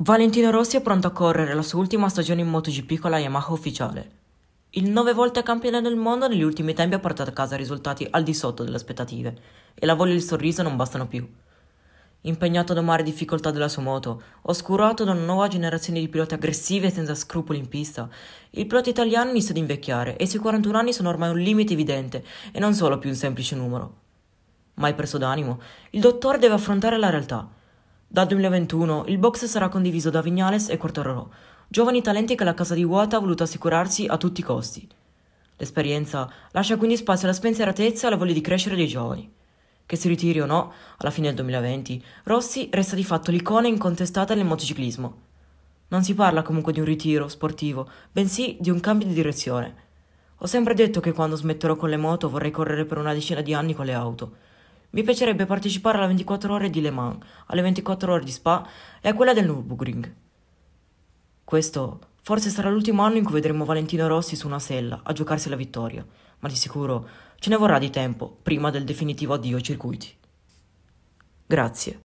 Valentino Rossi è pronto a correre la sua ultima stagione in MotoGP con la Yamaha ufficiale. Il nove volte campione del mondo negli ultimi tempi ha portato a casa risultati al di sotto delle aspettative e la voglia e il sorriso non bastano più. Impegnato ad amare difficoltà della sua moto, oscurato da una nuova generazione di piloti aggressivi e senza scrupoli in pista, il pilota italiano inizia ad invecchiare e i suoi 41 anni sono ormai un limite evidente e non solo più un semplice numero. Mai preso d'animo, il dottore deve affrontare la realtà – dal 2021 il box sarà condiviso da Vignales e Quartararo, giovani talenti che la casa di Vuota ha voluto assicurarsi a tutti i costi. L'esperienza lascia quindi spazio alla spensieratezza e alla voglia di crescere dei giovani. Che si ritiri o no, alla fine del 2020, Rossi resta di fatto l'icona incontestata nel motociclismo. Non si parla comunque di un ritiro sportivo, bensì di un cambio di direzione. Ho sempre detto che quando smetterò con le moto vorrei correre per una decina di anni con le auto mi piacerebbe partecipare alle 24 ore di Le Mans, alle 24 ore di Spa e a quella del Nürburgring. Questo forse sarà l'ultimo anno in cui vedremo Valentino Rossi su una sella a giocarsi la vittoria, ma di sicuro ce ne vorrà di tempo prima del definitivo addio ai circuiti. Grazie